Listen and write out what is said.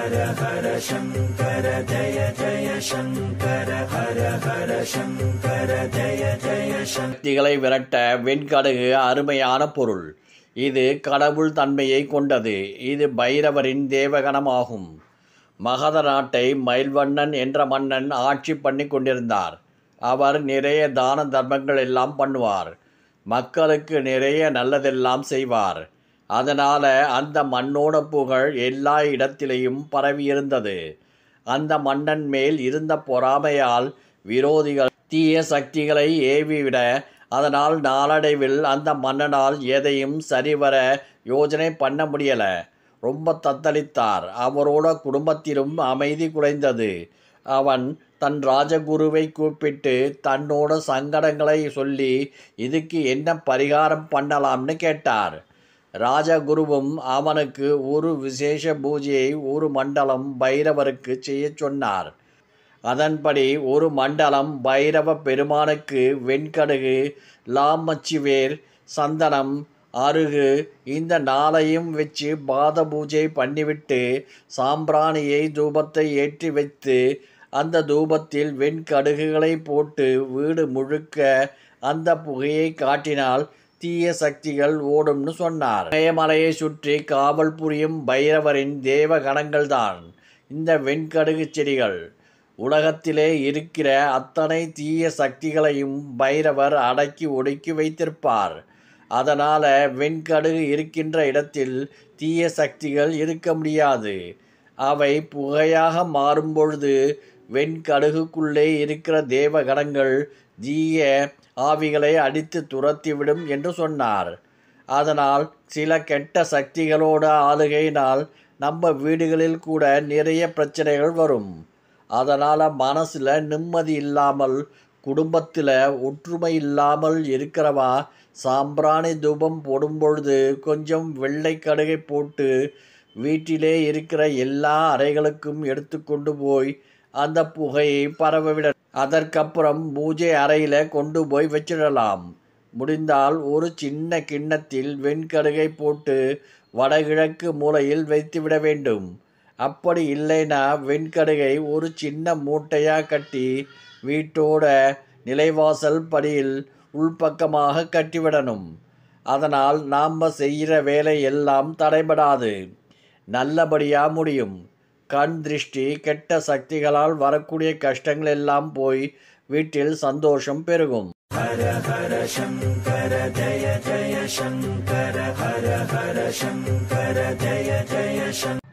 ஹர ஹர சங்கர ஜய ஜய சங்கர ஹர ஹர சங்கர ஜய ஜய சக்திகளை விரட்ட வெண்கடுகு அருமையான பொருள் இது கடவுள் தன்மையை கொண்டது இது பைரவரின் தேவகணமாகும் மகத நாட்டை மயில்வண்ணன் என்ற மன்னன் ஆட்சி பண்ணி கொண்டிருந்தார் அவர் நிறைய தான தர்மங்கள் எல்லாம் பண்ணுவார் மக்களுக்கு நிறைய நல்லதெல்லாம் செய்வார் அதனால் அந்த மண்ணோட புகழ் எல்லா இடத்திலையும் பரவியிருந்தது அந்த மன்னன் மேல் இருந்த பொறாமையால் விரோதிகள் தீய சக்திகளை ஏவிவிட அதனால் நாளடைவில் அந்த மன்னனால் எதையும் சரிவர யோஜனை பண்ண முடியலை ரொம்ப தத்தளித்தார் அவரோட குடும்பத்திலும் அமைதி குறைந்தது அவன் தன் ராஜகுருவை கூப்பிட்டு தன்னோட சங்கடங்களை சொல்லி இதுக்கு என்ன பரிகாரம் பண்ணலாம்னு கேட்டார் ராஜகுருவும் அவனுக்கு ஒரு விசேஷ பூஜையை ஒரு மண்டலம் பைரவருக்கு செய்யச் சொன்னார் அதன்படி ஒரு மண்டலம் பைரவ பெருமானுக்கு வெண்கடுகு லாமச்சிவேர் சந்தனம் அருகு இந்த நாளையும் வச்சு பாத பூஜை பண்ணிவிட்டு சாம்பிராணியை தூபத்தை ஏற்றி வைத்து அந்த தூபத்தில் வெண்கடுகுகளை போட்டு வீடு முழுக்க அந்த புகையை காட்டினால் தீய சக்திகள் ஓடும்னு சொன்னார் இமயமலையை சுற்றி காவல் புரியும் பைரவரின் தேவ கணங்கள்தான் இந்த வெண்கடுகு செடிகள் உலகத்திலே இருக்கிற அத்தனை தீய சக்திகளையும் பைரவர் அடக்கி ஒடுக்கி வைத்திருப்பார் அதனால் வெண்கடுகு இருக்கின்ற இடத்தில் தீய சக்திகள் இருக்க முடியாது அவை புகையாக மாறும்பொழுது வெண்கடுகுக்குள்ளே இருக்கிற தேவகணங்கள் தீய ஆவிகளை அடித்து துரத்திவிடும் என்று சொன்னார் அதனால் சில கெட்ட சக்திகளோட ஆளுகையினால் நம்ம வீடுகளில் கூட நிறைய பிரச்சனைகள் வரும் அதனால் மனசில் நிம்மதி இல்லாமல் குடும்பத்தில் ஒற்றுமை இல்லாமல் இருக்கிறவா சாம்பிராணி தூபம் போடும்பொழுது கொஞ்சம் வெள்ளை கடுகை போட்டு வீட்டிலே இருக்கிற எல்லா அறைகளுக்கும் எடுத்துக்கொண்டு போய் அந்த புகையை பரவவிட அதற்கப்புறம் பூஜை அறையில் கொண்டு போய் வச்சிடலாம் முடிந்தால் ஒரு சின்ன கிண்ணத்தில் வெண்கடுகை போட்டு வடகிழக்கு மூலையில் வைத்துவிட வேண்டும் அப்படி இல்லைனா வெண்கடுகை ஒரு சின்ன மூட்டையாக கட்டி வீட்டோட நிலைவாசல் படியில் உள்பக்கமாக கட்டிவிடணும் அதனால் நாம் செய்கிற வேலை எல்லாம் தடைபடாது நல்லபடியாக முடியும் கண் திருஷ்டி கெட்ட சக்திகளால் வரக்கூடிய கஷ்டங்கள் எல்லாம் போய் வீட்டில் சந்தோஷம் பெருகும் ஹர ஹர சங்கர ஜய ஜய சங்கர ஹர ஹர சங்கர ஜய ஜய சங்கர